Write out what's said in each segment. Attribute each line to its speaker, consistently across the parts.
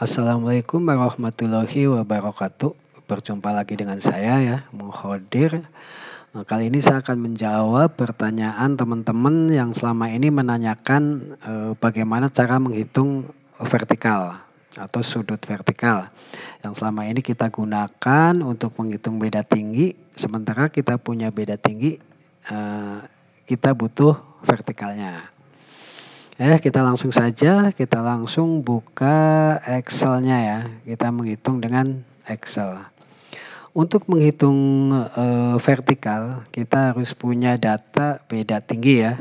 Speaker 1: Assalamualaikum warahmatullahi wabarakatuh. Berjumpa lagi dengan saya ya, Muhodir. Nah, kali ini saya akan menjawab pertanyaan teman-teman yang selama ini menanyakan e, bagaimana cara menghitung vertikal atau sudut vertikal yang selama ini kita gunakan untuk menghitung beda tinggi. Sementara kita punya beda tinggi, e, kita butuh vertikalnya. Ya, kita langsung saja, kita langsung buka Excelnya ya. Kita menghitung dengan Excel. Untuk menghitung e, vertikal, kita harus punya data beda tinggi ya.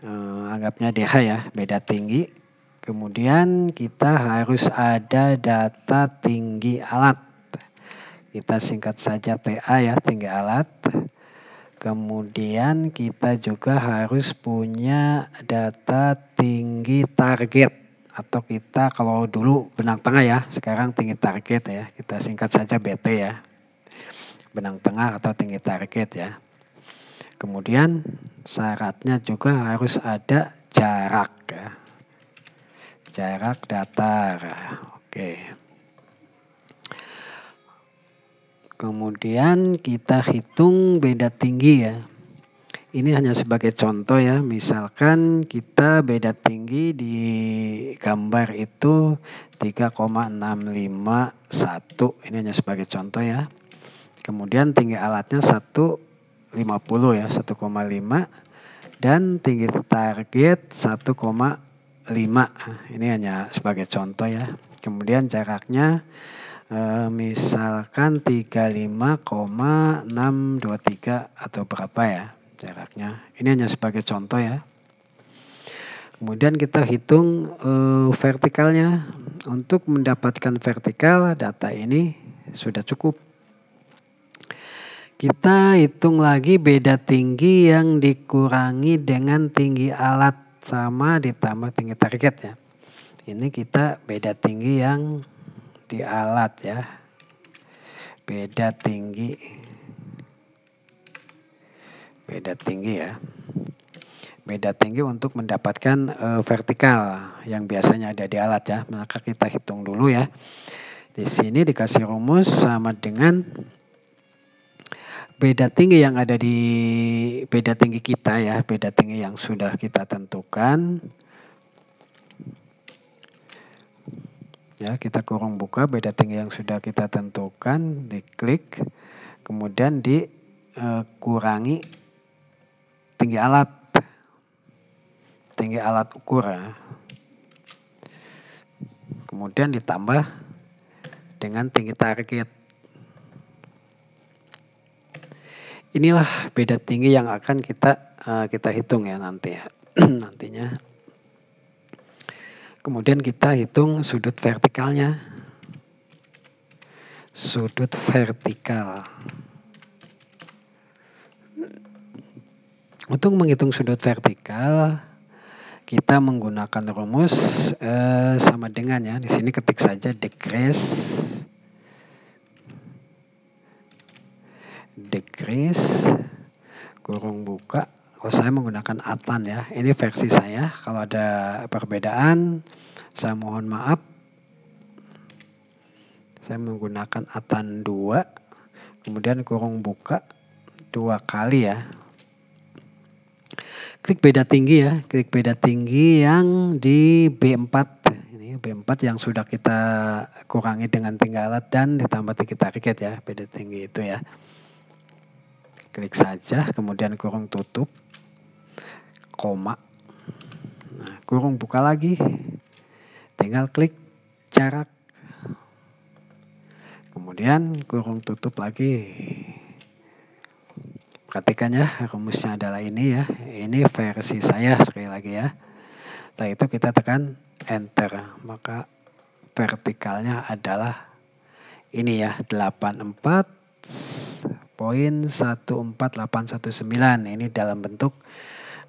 Speaker 1: E, anggapnya DH ya, beda tinggi. Kemudian kita harus ada data tinggi alat. Kita singkat saja TA ya, tinggi alat. Kemudian kita juga harus punya data tinggi target atau kita kalau dulu benang tengah ya, sekarang tinggi target ya. Kita singkat saja BT ya. Benang tengah atau tinggi target ya. Kemudian syaratnya juga harus ada jarak ya. Jarak datar. Oke. Kemudian kita hitung beda tinggi ya. Ini hanya sebagai contoh ya. Misalkan kita beda tinggi di gambar itu 3,651. Ini hanya sebagai contoh ya. Kemudian tinggi alatnya 150 ya, 1,5 dan tinggi target 1,5. Ini hanya sebagai contoh ya. Kemudian jaraknya e, misalkan 35,623 atau berapa ya jaraknya. Ini hanya sebagai contoh ya. Kemudian kita hitung e, vertikalnya. Untuk mendapatkan vertikal data ini sudah cukup. Kita hitung lagi beda tinggi yang dikurangi dengan tinggi alat sama ditambah tinggi target ya. Ini kita beda tinggi yang di alat ya. Beda tinggi. Beda tinggi ya. Beda tinggi untuk mendapatkan e, vertikal yang biasanya ada di alat ya. Maka kita hitung dulu ya. Di sini dikasih rumus sama dengan beda tinggi yang ada di beda tinggi kita ya, beda tinggi yang sudah kita tentukan ya kita kurung buka beda tinggi yang sudah kita tentukan diklik kemudian dikurangi eh, e, tinggi alat tinggi alat ukur ya. kemudian ditambah dengan tinggi target inilah beda tinggi yang akan kita e, kita hitung ya nanti ya nantinya Kemudian kita hitung sudut vertikalnya. Sudut vertikal. Untuk menghitung sudut vertikal, kita menggunakan rumus eh, sama dengan ya. Di sini ketik saja decrease decrease kurung buka Oh, saya menggunakan Atan ya. Ini versi saya. Kalau ada perbedaan, saya mohon maaf. Saya menggunakan Atan 2, kemudian kurung buka dua kali ya. Klik beda tinggi ya, klik beda tinggi yang di B4. Ini B4 yang sudah kita kurangi dengan tinggalat dan ditambah tinggi target ya, beda tinggi itu ya. Klik saja, kemudian kurung tutup koma. Nah, kurung buka lagi. Tinggal klik jarak. Kemudian kurung tutup lagi. Perhatikan ya, rumusnya adalah ini ya. Ini versi saya sekali lagi ya. Setelah itu kita tekan enter. Maka vertikalnya adalah ini ya, 84 poin 14819 ini dalam bentuk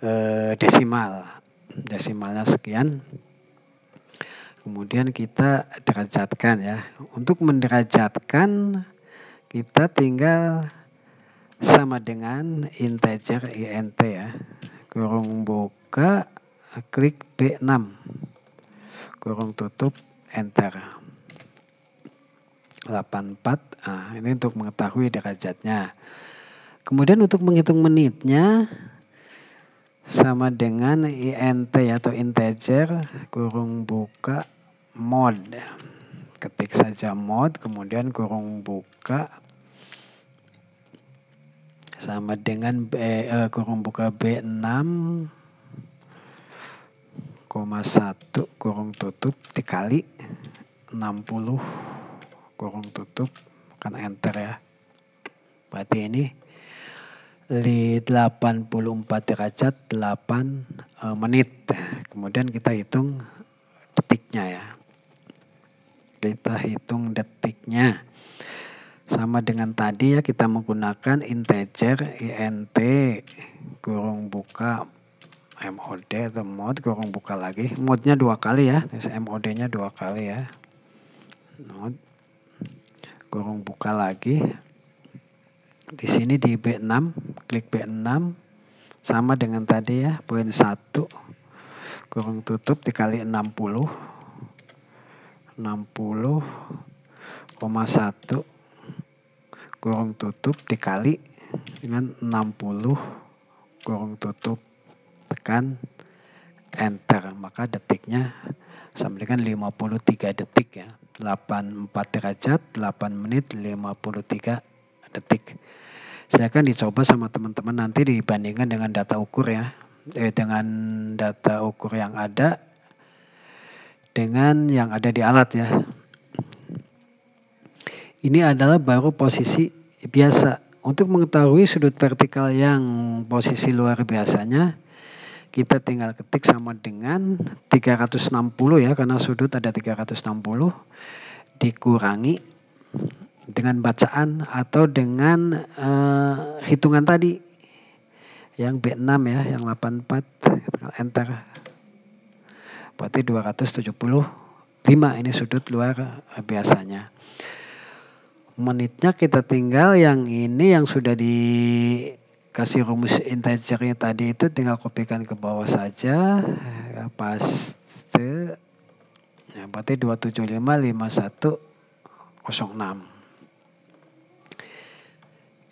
Speaker 1: eh, desimal. Desimalnya sekian. Kemudian kita derajatkan ya. Untuk menderajatkan kita tinggal sama dengan integer int ya. Kurung buka klik B6. Kurung tutup enter. 84. ah ini untuk mengetahui derajatnya. Kemudian untuk menghitung menitnya sama dengan int atau integer kurung buka mod ketik saja mod kemudian kurung buka sama dengan B, eh, kurung buka B6 koma satu kurung tutup dikali 60 kurung tutup kan enter ya berarti ini di 84 derajat 8 eh, menit. Kemudian kita hitung detiknya ya. Kita hitung detiknya. Sama dengan tadi ya kita menggunakan integer int kurung buka mod atau mod kurung buka lagi. Modnya dua kali ya. mod-nya dua kali ya. Mod kurung buka lagi di sini di B6 klik B6 sama dengan tadi ya poin 1 kurung tutup dikali 60 60,1 kurung tutup dikali dengan 60 kurung tutup tekan enter maka detiknya sama dengan 53 detik ya 84 derajat 8 menit 53 detik. Silahkan dicoba sama teman-teman nanti dibandingkan dengan data ukur ya. Eh, dengan data ukur yang ada dengan yang ada di alat ya. Ini adalah baru posisi biasa. Untuk mengetahui sudut vertikal yang posisi luar biasanya, kita tinggal ketik sama dengan 360 ya, karena sudut ada 360, dikurangi dengan bacaan atau dengan uh, hitungan tadi yang B6 ya, yang 84 enter. Berarti 275 ini sudut luar biasanya. Menitnya kita tinggal yang ini yang sudah dikasih rumus integernya tadi itu tinggal kopikan ke bawah saja. Ya, paste. Ya, berarti 275 5106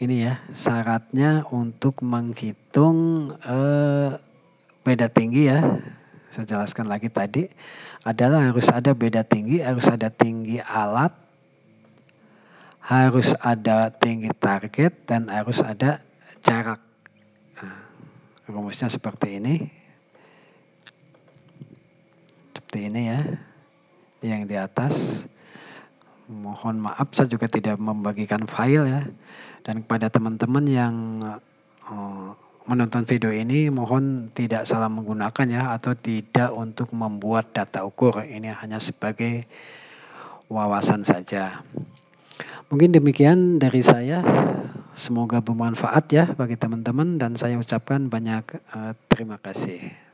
Speaker 1: ini ya syaratnya untuk menghitung eh, beda tinggi ya. Saya jelaskan lagi tadi adalah harus ada beda tinggi, harus ada tinggi alat, harus ada tinggi target dan harus ada jarak. Nah, rumusnya seperti ini. Seperti ini ya. Yang di atas mohon maaf saya juga tidak membagikan file ya. Dan kepada teman-teman yang eh, menonton video ini mohon tidak salah menggunakan ya atau tidak untuk membuat data ukur. Ini hanya sebagai wawasan saja. Mungkin demikian dari saya. Semoga bermanfaat ya bagi teman-teman dan saya ucapkan banyak eh, terima kasih.